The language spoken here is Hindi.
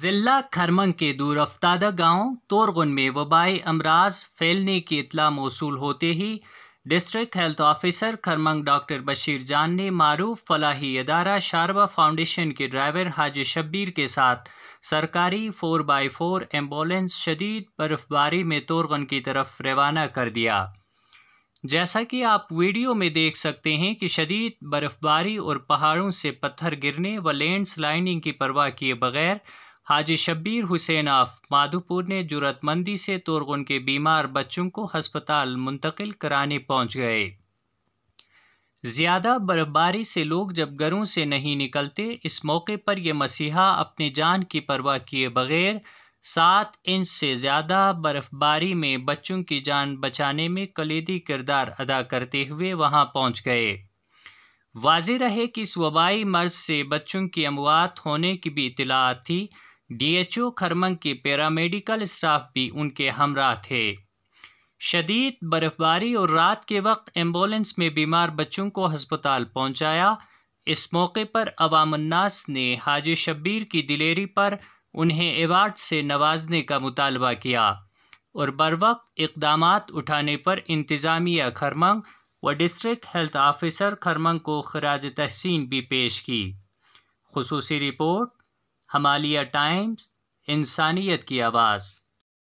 ज़िला खरमंग के दूरफ्तादा गांव तोरगुन में वबाई अमराज फैलने की इतला मौसू होते ही district health officer Kharmang doctor Bashir Jan ने मारूफ फलाही अदारा शारबा फाउंडेशन के ड्राइवर हाजी शब्बीर के साथ सरकारी फोर बाई फोर एम्बुलेंस शदीद बर्फबारी में तोरगन की तरफ रवाना कर दिया जैसा कि आप वीडियो में देख सकते हैं कि शदीद बर्फबारी और पहाड़ों से पत्थर गिरने व लैंड स्लाइडिंग की परवाह किए बगैर हाजी शब्बीर हुसैन आफ माधोपुर ने जरूरतमंदी से तोरगुन के बीमार बच्चों को हस्पताल मुंतकिल कराने पहुंच गए ज़्यादा बर्फबारी से लोग जब घरों से नहीं निकलते इस मौके पर यह मसीहा अपनी जान की परवाह किए बगैर सात इंच से ज़्यादा बर्फबारी में बच्चों की जान बचाने में कलीदी किरदार अदा करते हुए वहां पहुंच गए वाज रहे कि इस वबाई मर्ज से बच्चों की अमवात होने की भी इतलात थी डीएचओ खरमंग के पैरामेडिकल स्टाफ भी उनके हमरा थे शदीद बर्फबारी और रात के वक्त एम्बुलेंस में बीमार बच्चों को हस्पताल पहुंचाया इस मौके पर अवामन्नास ने हाजी शब्बीर की दिलेरी पर उन्हें एवार्ड से नवाजने का मुतालबा किया और बर वक्त इकदाम उठाने पर इंतज़ामिया खरमंग व डिस्ट्रिक्ट हेल्थ ऑफिसर खरमंग को खराज तहसीन भी पेश की खसूसी रिपोर्ट हमालिया टाइम्स इंसानियत की आवाज़